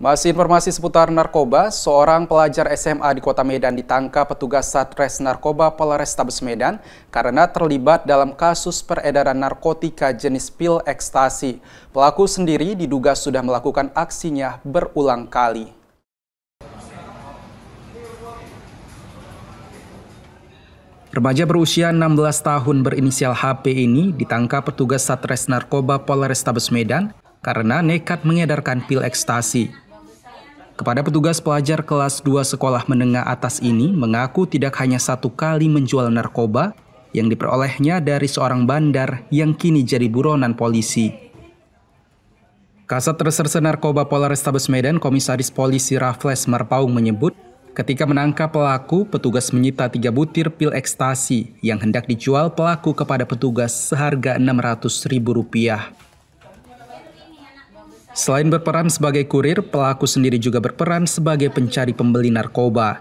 Masih informasi seputar narkoba, seorang pelajar SMA di Kota Medan ditangkap petugas Satres Narkoba Polrestabes Medan karena terlibat dalam kasus peredaran narkotika jenis pil ekstasi. Pelaku sendiri diduga sudah melakukan aksinya berulang kali. Remaja berusia 16 tahun berinisial HP ini ditangkap petugas Satres Narkoba Polrestabes Medan karena nekat mengedarkan pil ekstasi. Kepada petugas pelajar kelas 2 sekolah menengah atas ini mengaku tidak hanya satu kali menjual narkoba yang diperolehnya dari seorang bandar yang kini jadi buronan polisi. Kasat Reserse Narkoba Polrestabes Medan Komisaris Polisi Raffles Marpaung menyebut, ketika menangkap pelaku, petugas menyita tiga butir pil ekstasi yang hendak dijual pelaku kepada petugas seharga Rp600.000. Selain berperan sebagai kurir, pelaku sendiri juga berperan sebagai pencari pembeli narkoba.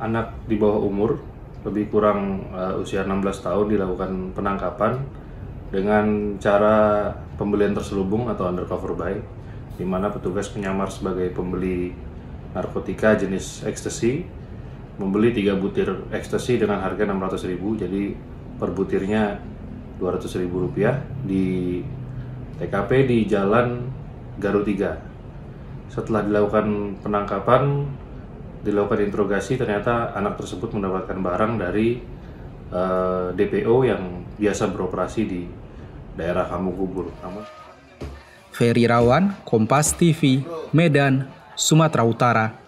Anak di bawah umur, lebih kurang uh, usia 16 tahun dilakukan penangkapan dengan cara pembelian terselubung atau undercover buy di mana petugas menyamar sebagai pembeli narkotika jenis ekstasi membeli tiga butir ekstasi dengan harga 600.000 jadi per butirnya 200.000 rupiah di TKP di Jalan Garut 3. Setelah dilakukan penangkapan, dilakukan interogasi, ternyata anak tersebut mendapatkan barang dari uh, eh, DPO yang biasa beroperasi di daerah Kampung Kubur. Ferry Rawan, Kompas TV, Medan, Sumatera Utara.